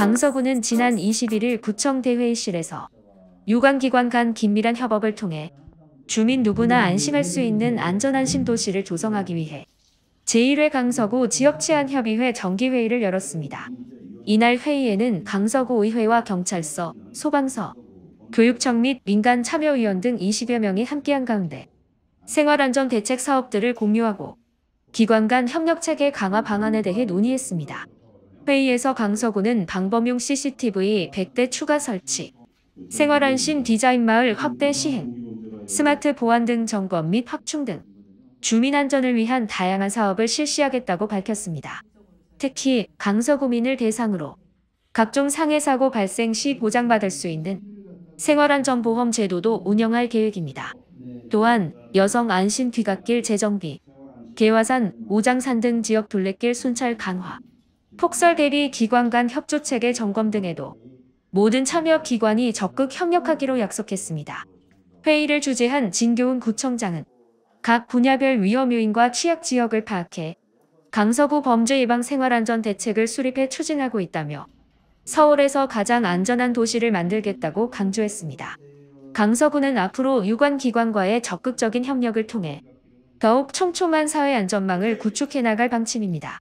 강서구는 지난 21일 구청 대회의실에서 유관기관 간 긴밀한 협업을 통해 주민 누구나 안심할 수 있는 안전한 신도시를 조성하기 위해 제1회 강서구 지역치안협의회 정기회의를 열었습니다. 이날 회의에는 강서구 의회와 경찰서, 소방서, 교육청 및 민간 참여위원 등 20여 명이 함께한 가운데 생활안전 대책 사업들을 공유하고 기관 간 협력체계 강화 방안에 대해 논의했습니다. 회의에서 강서구는 방범용 CCTV 100대 추가 설치, 생활안심 디자인마을 확대 시행, 스마트 보안 등 점검 및 확충 등 주민 안전을 위한 다양한 사업을 실시하겠다고 밝혔습니다. 특히 강서구민을 대상으로 각종 상해 사고 발생 시 보장받을 수 있는 생활안전보험 제도도 운영할 계획입니다. 또한 여성 안심 귀갓길 재정비, 개화산, 오장산 등 지역 둘레길 순찰 강화, 폭설 대비 기관 간 협조 체계 점검 등에도 모든 참여 기관이 적극 협력하기로 약속했습니다. 회의를 주재한 진교훈 구청장은 각 분야별 위험 요인과 취약 지역을 파악해 강서구 범죄 예방 생활안전 대책을 수립해 추진하고 있다며 서울에서 가장 안전한 도시를 만들겠다고 강조했습니다. 강서구는 앞으로 유관 기관과의 적극적인 협력을 통해 더욱 촘촘한 사회 안전망을 구축해 나갈 방침입니다.